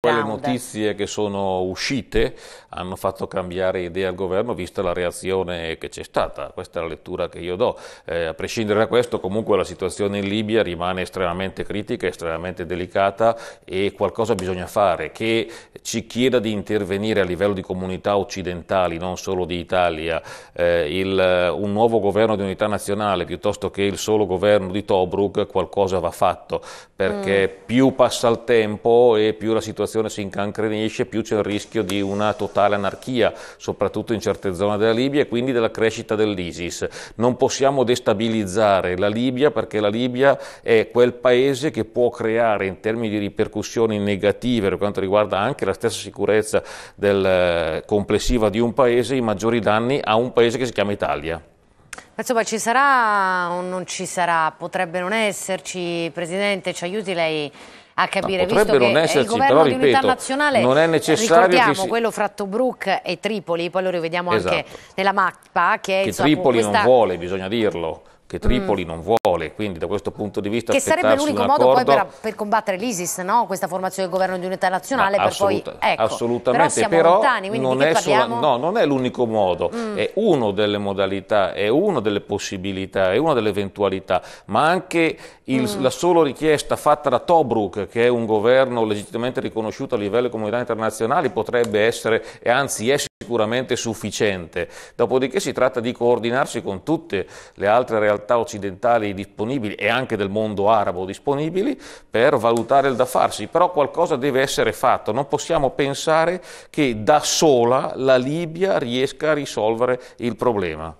Quelle notizie che sono uscite hanno fatto cambiare idea al governo vista la reazione che c'è stata, questa è la lettura che io do. Eh, a prescindere da questo comunque la situazione in Libia rimane estremamente critica, estremamente delicata e qualcosa bisogna fare che ci chieda di intervenire a livello di comunità occidentali, non solo di Italia, eh, il, un nuovo governo di unità nazionale piuttosto che il solo governo di Tobruk, qualcosa va fatto perché mm. più passa il tempo e più la situazione situazione si incancrenisce, più c'è il rischio di una totale anarchia, soprattutto in certe zone della Libia e quindi della crescita dell'ISIS. Non possiamo destabilizzare la Libia perché la Libia è quel paese che può creare in termini di ripercussioni negative per quanto riguarda anche la stessa sicurezza del, eh, complessiva di un paese i maggiori danni a un paese che si chiama Italia. Ma insomma ci sarà o non ci sarà? Potrebbe non esserci, Presidente, ci aiuti lei a capire, no, visto non che eh, il governo però, di unità nazionale, non è necessario ricordiamo si... quello fra Tobruk e Tripoli, poi lo rivediamo esatto. anche nella mappa, che, che insomma, Tripoli questa... non vuole, bisogna dirlo che Tripoli mm. non vuole, quindi da questo punto di vista che sarebbe l'unico modo poi per, per combattere l'ISIS, no? questa formazione del governo di unità nazionale Ma, per assoluta, poi, ecco, assolutamente, però siamo però lontani, non è, sola, no, non è, l'unico modo, mm. è una delle modalità, è una delle possibilità, è una delle eventualità, ma anche il, mm. la sola richiesta fatta da Tobruk, che è un governo legittimamente riconosciuto a livello di comunità internazionali, potrebbe essere, e anzi è sicuramente sufficiente, dopodiché si tratta di coordinarsi con tutte le altre realtà occidentali disponibili e anche del mondo arabo disponibili per valutare il da farsi, però qualcosa deve essere fatto, non possiamo pensare che da sola la Libia riesca a risolvere il problema.